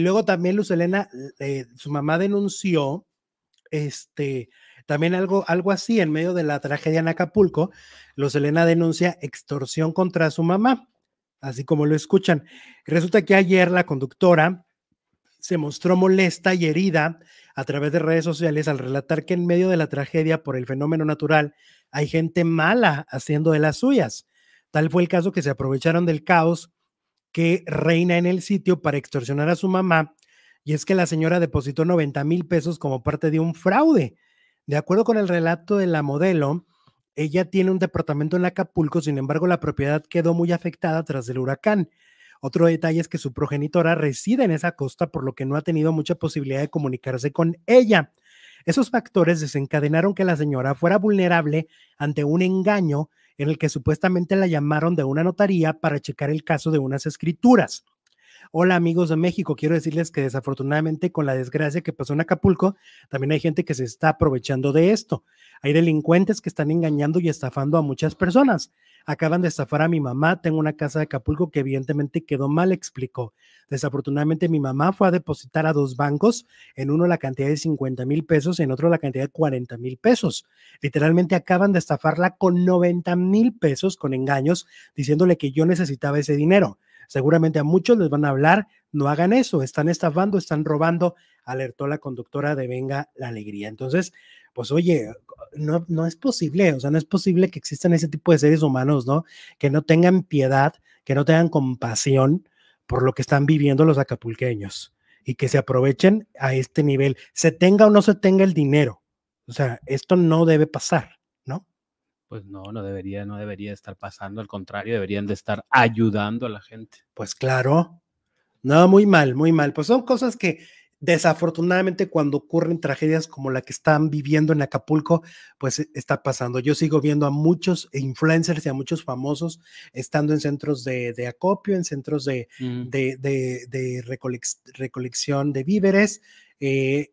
Y luego también Luz Elena, eh, su mamá denunció este, también algo, algo así en medio de la tragedia en Acapulco. Luz Elena denuncia extorsión contra su mamá, así como lo escuchan. Resulta que ayer la conductora se mostró molesta y herida a través de redes sociales al relatar que en medio de la tragedia por el fenómeno natural hay gente mala haciendo de las suyas. Tal fue el caso que se aprovecharon del caos que reina en el sitio para extorsionar a su mamá. Y es que la señora depositó 90 mil pesos como parte de un fraude. De acuerdo con el relato de la modelo, ella tiene un departamento en Acapulco, sin embargo la propiedad quedó muy afectada tras el huracán. Otro detalle es que su progenitora reside en esa costa, por lo que no ha tenido mucha posibilidad de comunicarse con ella. Esos factores desencadenaron que la señora fuera vulnerable ante un engaño en el que supuestamente la llamaron de una notaría para checar el caso de unas escrituras. Hola amigos de México, quiero decirles que desafortunadamente con la desgracia que pasó en Acapulco, también hay gente que se está aprovechando de esto. Hay delincuentes que están engañando y estafando a muchas personas acaban de estafar a mi mamá, tengo una casa de Acapulco que evidentemente quedó mal, explicó. Desafortunadamente mi mamá fue a depositar a dos bancos, en uno la cantidad de 50 mil pesos, en otro la cantidad de 40 mil pesos. Literalmente acaban de estafarla con 90 mil pesos con engaños, diciéndole que yo necesitaba ese dinero. Seguramente a muchos les van a hablar, no hagan eso, están estafando, están robando, alertó la conductora de Venga la Alegría. Entonces, pues oye, no, es posible, o sea, no es posible que existan ese tipo de seres humanos, ¿no? Que no tengan piedad, que no tengan compasión por lo que están viviendo los acapulqueños y que se aprovechen a este nivel, se tenga o no se tenga el dinero. O sea, esto no debe pasar, ¿no? Pues no, no debería, no debería estar pasando, al contrario, deberían de estar ayudando a la gente. Pues claro. No, muy mal, muy mal. Pues son cosas que desafortunadamente cuando ocurren tragedias como la que están viviendo en Acapulco, pues e, está pasando. Yo sigo viendo a muchos influencers y a muchos famosos estando en centros de, acopio, en centros de, mm. de, recolección de víveres. Eh,